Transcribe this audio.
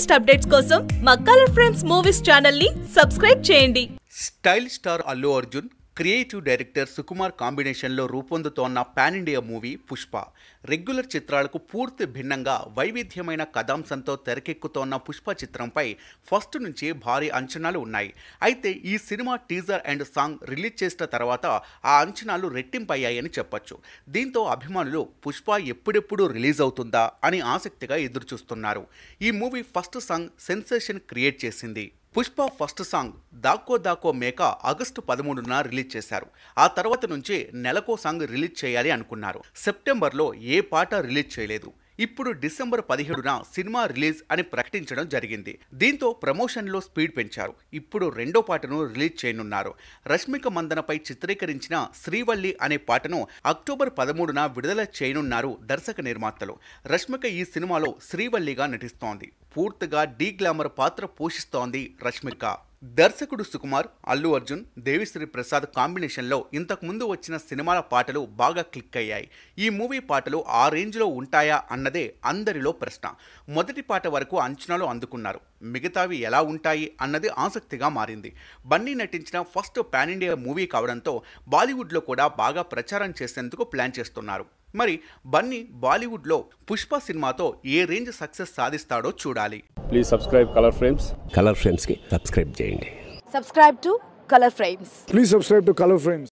latest updates కోసం మా Colour Friends Movies channel ని సబ్స్క్రైబ్ చేయండి style star Allu Arjun creative director Sukumar కాంబినేషన్లో రూపొందుతోన్న pan India movie Pushpa regular చిత్రాలకు పూర్తి భిన్నంగా వైవిధ్యమైన కథాంశంతో తెరకెక్కుతోన్న పుష్ప చిత్రంపై ఫస్ట్ నుంచి భారీ అంచనాలు ఉన్నాయి అయితే ఈ cinema teaser and song release చేసిన తర్వాత ఆ అంచనాలు రెట్టింపయ్యాయని చెప్పొచ్చు దీంతో అభిమానులు పుష్ప ఎప్పుడెప్పుడు రిలీజ్ అవుతుందా అని ఆసక్తిగా ఎదురుచూస్తున్నారు ఈ movie first song sensation create చేసింది Pushpa first song Daakko Daakko Meka August పదమూడున రిలీజ్ చేశారు ఆ తర్వాత నుంచి నెలకో సాంగ్ రిలీజ్ చేయాలి అనుకున్నారు సెప్టెంబర్లో ఏ పాట రిలీజ్ చేయలేదు ఇప్పుడు డిసెంబర్ పదిహేడున సినిమా రిలీజ్ అని ప్రకటించడం జరిగింది దీంతో ప్రమోషన్లో స్పీడ్ పెంచారు ఇప్పుడు రెండో పాటను రిలీజ్ చేయనున్నారు రష్మిక మందనపై చిత్రీకరించిన శ్రీవల్లి అనే పాటను అక్టోబర్ పదమూడున విడుదల చేయనున్నారు దర్శక నిర్మాతలు రష్మిక ఈ సినిమాలో శ్రీవల్లిగా నటిస్తోంది పూర్తిగా డీ గ్లామర్ పాత్ర పోషిస్తోంది రష్మిక దర్శకుడు సుకుమార్ అల్లు అర్జున్ దేవిశ్రీ ప్రసాద్ కాంబినేషన్లో ఇంతకుముందు వచ్చిన సినిమాల పాటలు బాగా క్లిక్ అయ్యాయి ఈ మూవీ పాటలు ఆ రేంజ్లో ఉంటాయా అన్నదే అందరిలో ప్రశ్న మొదటి పాట వరకు అంచనాలు అందుకున్నారు మిగతావి ఎలా ఉంటాయి అన్నది ఆసక్తిగా మారింది బన్నీ నటించిన ఫస్ట్ పాన్ ఇండియా మూవీ కావడంతో బాలీవుడ్లో కూడా బాగా ప్రచారం చేసేందుకు ప్లాన్ చేస్తున్నారు మరి బన్నీ బాలీవుడ్లో పుష్ప సినిమాతో ఏ రేంజ్ సక్సెస్ సాధిస్తాడో చూడాలి please subscribe Colour Frames Colour ఫ్రేమ్స్కి సబ్స్క్రైబ్ చేయండి subscribe to Colour Frames please subscribe to Colour frames